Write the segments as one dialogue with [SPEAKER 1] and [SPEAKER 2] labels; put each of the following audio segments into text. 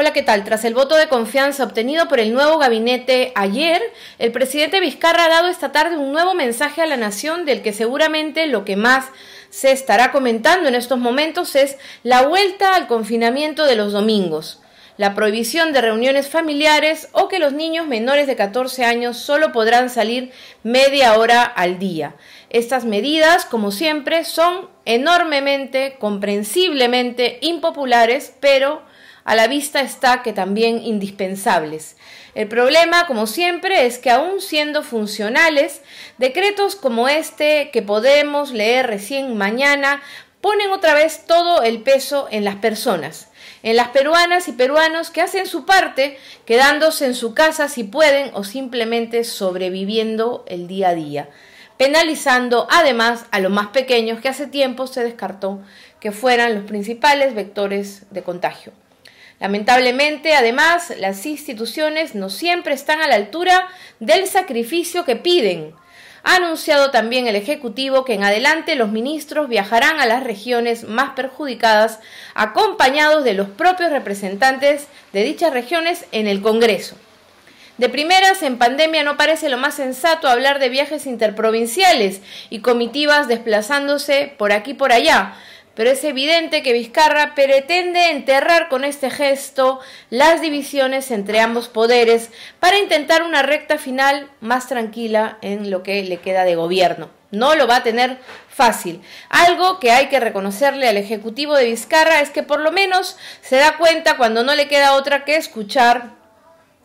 [SPEAKER 1] Hola, ¿qué tal? Tras el voto de confianza obtenido por el nuevo gabinete ayer, el presidente Vizcarra ha dado esta tarde un nuevo mensaje a la nación del que seguramente lo que más se estará comentando en estos momentos es la vuelta al confinamiento de los domingos, la prohibición de reuniones familiares o que los niños menores de 14 años solo podrán salir media hora al día. Estas medidas, como siempre, son enormemente, comprensiblemente impopulares, pero a la vista está que también indispensables. El problema, como siempre, es que aún siendo funcionales, decretos como este que podemos leer recién mañana ponen otra vez todo el peso en las personas, en las peruanas y peruanos que hacen su parte, quedándose en su casa si pueden o simplemente sobreviviendo el día a día, penalizando además a los más pequeños que hace tiempo se descartó que fueran los principales vectores de contagio. Lamentablemente, además, las instituciones no siempre están a la altura del sacrificio que piden. Ha anunciado también el Ejecutivo que en adelante los ministros viajarán a las regiones más perjudicadas, acompañados de los propios representantes de dichas regiones en el Congreso. De primeras, en pandemia no parece lo más sensato hablar de viajes interprovinciales y comitivas desplazándose por aquí y por allá, pero es evidente que Vizcarra pretende enterrar con este gesto las divisiones entre ambos poderes para intentar una recta final más tranquila en lo que le queda de gobierno. No lo va a tener fácil. Algo que hay que reconocerle al Ejecutivo de Vizcarra es que por lo menos se da cuenta cuando no le queda otra que escuchar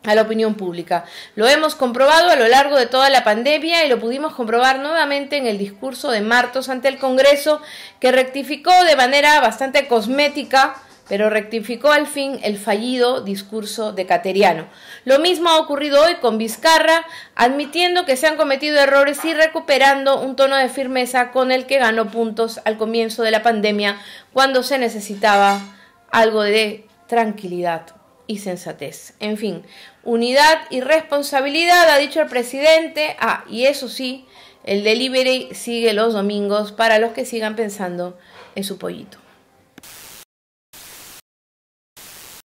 [SPEAKER 1] a la opinión pública. Lo hemos comprobado a lo largo de toda la pandemia y lo pudimos comprobar nuevamente en el discurso de Martos ante el Congreso, que rectificó de manera bastante cosmética pero rectificó al fin el fallido discurso de Cateriano. Lo mismo ha ocurrido hoy con Vizcarra, admitiendo que se han cometido errores y recuperando un tono de firmeza con el que ganó puntos al comienzo de la pandemia, cuando se necesitaba algo de tranquilidad y sensatez. En fin, unidad y responsabilidad, ha dicho el presidente. Ah, y eso sí, el delivery sigue los domingos para los que sigan pensando en su pollito.